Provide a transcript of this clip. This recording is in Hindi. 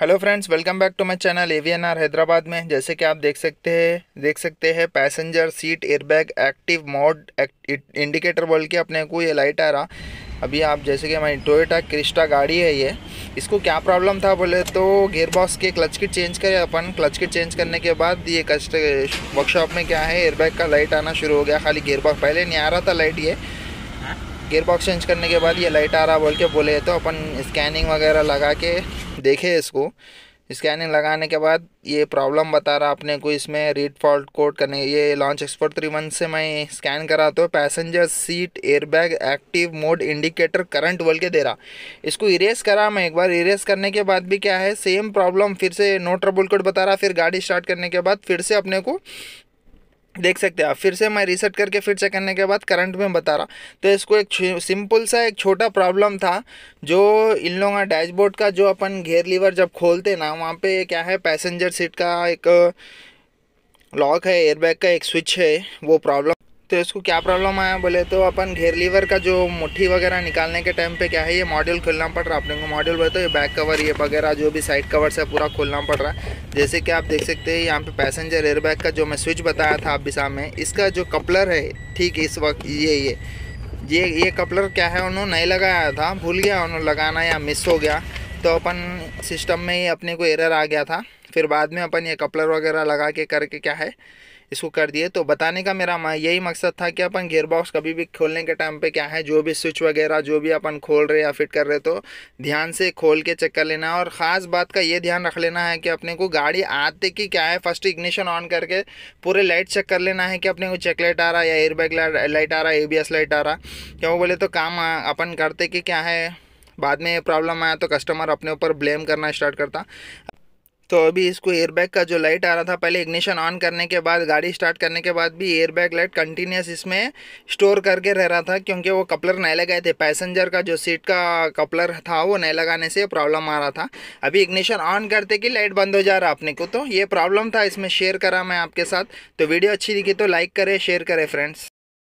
hello friends welcome back to my channel R Hyderabad में जैसे कि आप देख सकते हैं देख सकते हैं passenger seat airbag active mode indicator बोल के अपने को ये लाइट आ रहा अभी आप जैसे कि हमारी टोयोटा क्रिस्टा गाड़ी है ये इसको क्या प्रॉब्लम था बोले तो गेयर बॉक्स के क्लच किट चेंज करें अपन क्लच किट चेंज करने के बाद ये कस्ट वर्कशॉप में क्या है एयरबैग का लाइट आना शुरू हो गया खाली गेयर बॉक्स पहले नहीं आ रहा था लाइट ये गेयर बॉक्स चेंज करने के बाद ये लाइट आ रहा बोल के बोले तो अपन स्कैनिंग वगैरह लगा के देखे इसको स्कैनिंग लगाने के बाद ये प्रॉब्लम बता रहा अपने को इसमें रीड फॉल्ट कोड करने ये लॉन्च एक्सपोर्ट थ्री वन से मैं स्कैन करा तो passenger seat airbag active mode indicator current बोल के दे रहा इसको इरेज करा मैं एक बार इरेज करने के बाद भी क्या है सेम प्रॉब्लम फिर से नो ट्रबल कोड बता रहा फिर गाड़ी स्टार्ट करने के बाद फिर से अपने को देख सकते हैं आप फिर से मैं रिसेट करके फिर से करने के बाद करंट में बता रहा तो इसको एक सिंपल सा एक छोटा प्रॉब्लम था जो इन लोगों का डैशबोर्ड का जो अपन घेर लीवर जब खोलते ना वहाँ पे क्या है पैसेंजर सीट का एक लॉक है एयरबैग का एक स्विच है वो प्रॉब्लम तो इसको क्या प्रॉब्लम आया बोले तो अपन घेर लीवर का जो मुट्ठी वगैरह निकालने के टाइम पे क्या है ये मॉड्यूल खोलना पड़ रहा है अपने को मॉड्यूल बोले तो ये बैक कवर ये वगैरह जो भी साइड कवर से पूरा खोलना पड़ रहा है जैसे कि आप देख सकते हैं यहाँ पे पैसेंजर एयरबैग का जो मैं स्विच बताया था आप भी सामने इसका जो कपलर है ठीक इस वक्त ये ये ये ये कपलर क्या है उन्होंने नहीं लगाया था भूल गया उन्होंने लगाना या मिस हो गया तो अपन सिस्टम में ही अपने को एरर आ गया था फिर बाद में अपन ये कपलर वगैरह लगा के करके क्या है इसको कर दिए तो बताने का मेरा यही मकसद था कि अपन गेयरबॉक्स बॉक्स कभी भी खोलने के टाइम पे क्या है जो भी स्विच वगैरह जो भी अपन खोल रहे या फिट कर रहे तो ध्यान से खोल के चेक कर लेना और ख़ास बात का ये ध्यान रख लेना है कि अपने को गाड़ी आते कि क्या है फर्स्ट इग्निशन ऑन करके पूरे लाइट चेक कर लेना है कि अपने को चेक लाइट आ रहा है या एयरबैग लाइट आ रहा है ए लाइट आ रहा क्यों बोले तो काम अपन करते कि क्या है बाद में ये प्रॉब्लम आया तो कस्टमर अपने ऊपर ब्लेम करना स्टार्ट करता तो अभी इसको एयरबैग का जो लाइट आ रहा था पहले इग्निशन ऑन करने के बाद गाड़ी स्टार्ट करने के बाद भी एयरबैग लाइट कंटिन्यूस इसमें स्टोर करके रह रहा था क्योंकि वो कपलर नहीं लगाए थे पैसेंजर का जो सीट का कपलर था वो नहीं लगाने से प्रॉब्लम आ रहा था अभी इग्निशन ऑन करते कि लाइट बंद हो जा रहा अपने को तो ये प्रॉब्लम था इसमें शेयर करा मैं आपके साथ तो वीडियो अच्छी दिखी तो लाइक करें शेयर करें फ्रेंड्स